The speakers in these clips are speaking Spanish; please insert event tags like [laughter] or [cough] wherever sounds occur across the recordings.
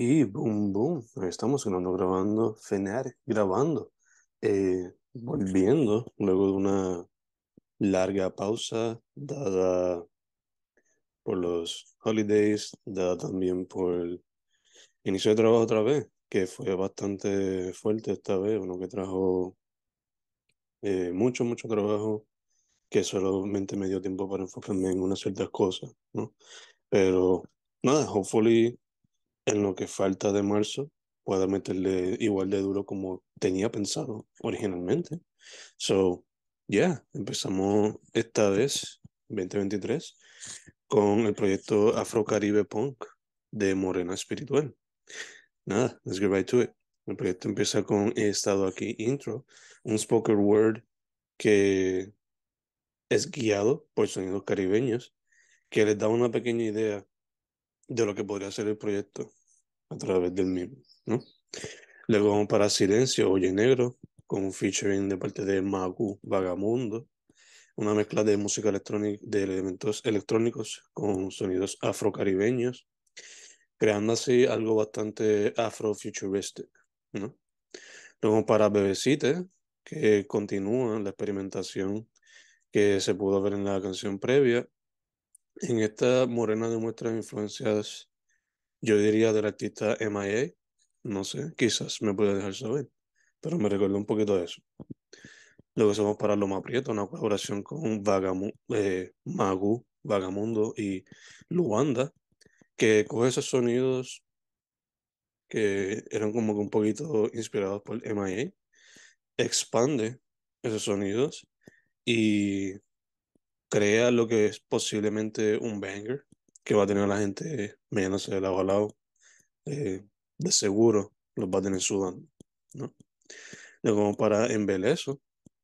Y boom, boom, estamos grabando, grabando, FENAR, eh, grabando, volviendo luego de una larga pausa dada por los holidays, dada también por el inicio de trabajo otra vez, que fue bastante fuerte esta vez, uno que trajo eh, mucho, mucho trabajo, que solamente me dio tiempo para enfocarme en unas ciertas cosas, ¿no? Pero nada, hopefully en lo que falta de marzo pueda meterle igual de duro como tenía pensado originalmente. So, yeah, empezamos esta vez, 2023, con el proyecto Afro Caribe Punk de Morena Espiritual. Nada, let's get right to it. El proyecto empieza con He estado aquí intro, un spoken word que es guiado por sonidos caribeños que les da una pequeña idea de lo que podría ser el proyecto a través del mismo. ¿no? Luego vamos para Silencio, Oye Negro, con un featuring de parte de Magu Vagamundo, una mezcla de música electrónica, de elementos electrónicos con sonidos afrocaribeños, creando así algo bastante afrofuturistic. ¿no? Luego para Bebecite, que continúa la experimentación que se pudo ver en la canción previa. En esta Morena demuestra influencias yo diría del artista MIA, no sé, quizás me puede dejar saber, pero me recuerdo un poquito de eso. Lo que hacemos para Loma Prieto, una colaboración con Vagamu, eh, Magu, Vagamundo y Luanda, que coge esos sonidos que eran como que un poquito inspirados por MIA, expande esos sonidos y crea lo que es posiblemente un banger que va a tener la gente mediándose de lado a lado, eh, de seguro los va a tener sudando, ¿no? De para embeleso,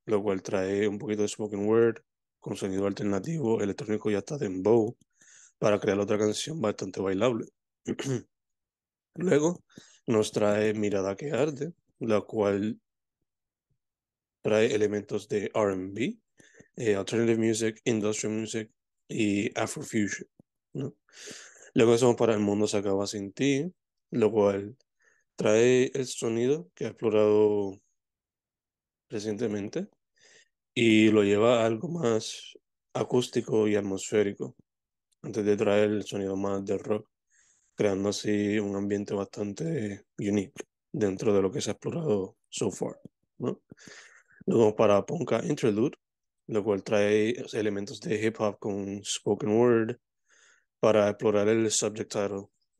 lo cual trae un poquito de spoken word, con sonido alternativo, electrónico y hasta bow para crear otra canción bastante bailable. [clears throat] Luego nos trae Mirada que arde, la cual trae elementos de RB, eh, alternative music, industrial music y afrofusion. Luego somos para el mundo se acaba sin ti, lo cual trae el sonido que ha explorado recientemente y lo lleva a algo más acústico y atmosférico, antes de traer el sonido más del rock, creando así un ambiente bastante unique dentro de lo que se ha explorado so far. Luego para Ponka Interlude, lo cual trae elementos de hip hop con spoken word, para explorar el subject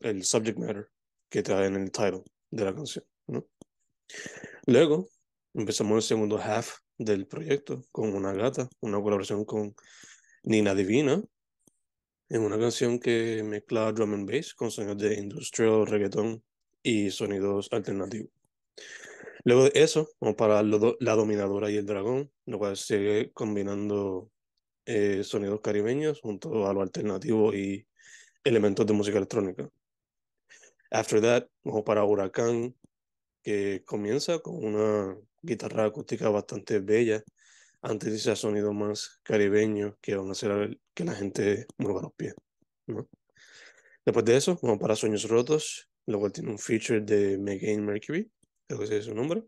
el subject matter que trae en el title de la canción. ¿no? Luego empezamos el segundo half del proyecto con una gata, una colaboración con Nina Divina, en una canción que mezcla drum and bass con sonidos de industrial, reggaeton y sonidos alternativos. Luego de eso, vamos para la dominadora y el dragón, lo cual sigue combinando eh, sonidos caribeños junto a lo alternativo y elementos de música electrónica. After That, vamos para Huracán, que comienza con una guitarra acústica bastante bella, antes de ese sonido más caribeño que van a hacer que la gente mueva los pies. ¿no? Después de eso, vamos para Sueños Rotos, lo cual tiene un feature de Megane Mercury, creo que ese es su nombre.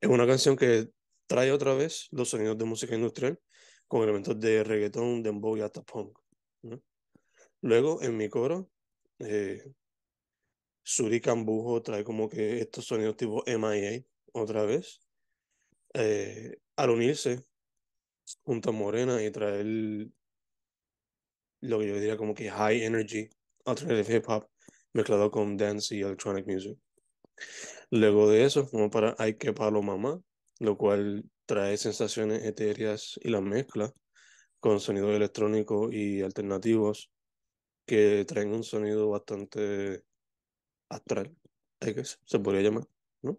Es una canción que trae otra vez los sonidos de música industrial, con elementos de reggaetón, dembow y hasta punk. Luego, en mi coro, eh, Suri Kambujo trae como que estos sonidos tipo MIA otra vez. Eh, al unirse junto a Morena y traer lo que yo diría como que high energy, alternative hip hop, mezclado con dance y electronic music. Luego de eso, como para Hay que Palo Mamá, lo cual trae sensaciones etéreas y las mezcla con sonido electrónico y alternativos que traen un sonido bastante astral, hay que se podría llamar, ¿no?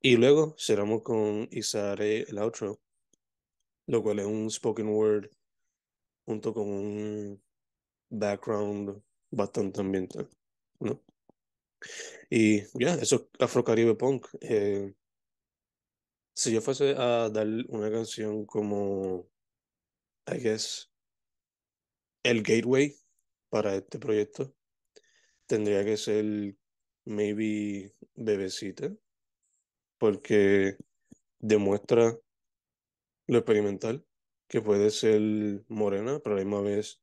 Y luego cerramos con Isare el outro, lo cual es un spoken word junto con un background bastante ambiental, ¿no? Y ya, eso es Afrocaribe Punk. Eh, si yo fuese a dar una canción como, I guess, el gateway para este proyecto, tendría que ser maybe Bebecita, porque demuestra lo experimental que puede ser morena, pero a la misma vez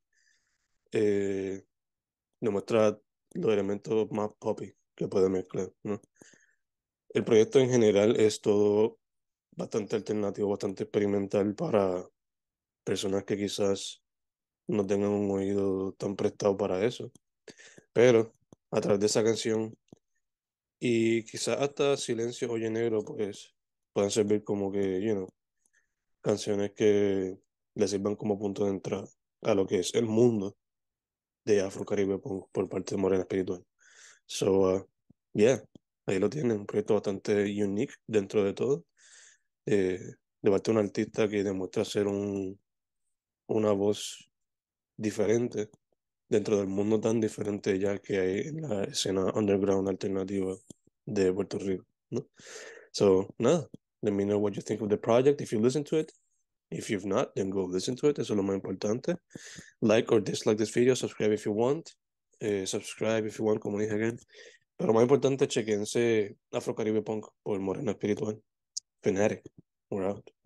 eh, demuestra los elementos más poppy que puede mezclar. El proyecto en general es todo bastante alternativo, bastante experimental para personas que quizás no tengan un oído tan prestado para eso. Pero a través de esa canción y quizás hasta Silencio Oye Negro, pues pueden servir como que, you know, canciones que le sirvan como punto de entrada a lo que es el mundo de Afro-Caribe por, parte de Morena Espiritual. So, ah, yeah, ahí lo tienen, un proyecto bastante unique dentro de todo de, eh, un artista que demuestra ser un, una voz diferente dentro del mundo tan diferente ya que hay en la escena underground alternativa de Puerto Rico. ¿no? So, nada, let me know what you think of the project, if you listen to it. If you've not, then go listen to it. Eso es lo más importante. Like or dislike this video, subscribe if you want. Eh, subscribe if you want, como dije again. Pero más importante, chequense Afrocaribe Punk por Morena Espiritual. fanatic. We're out.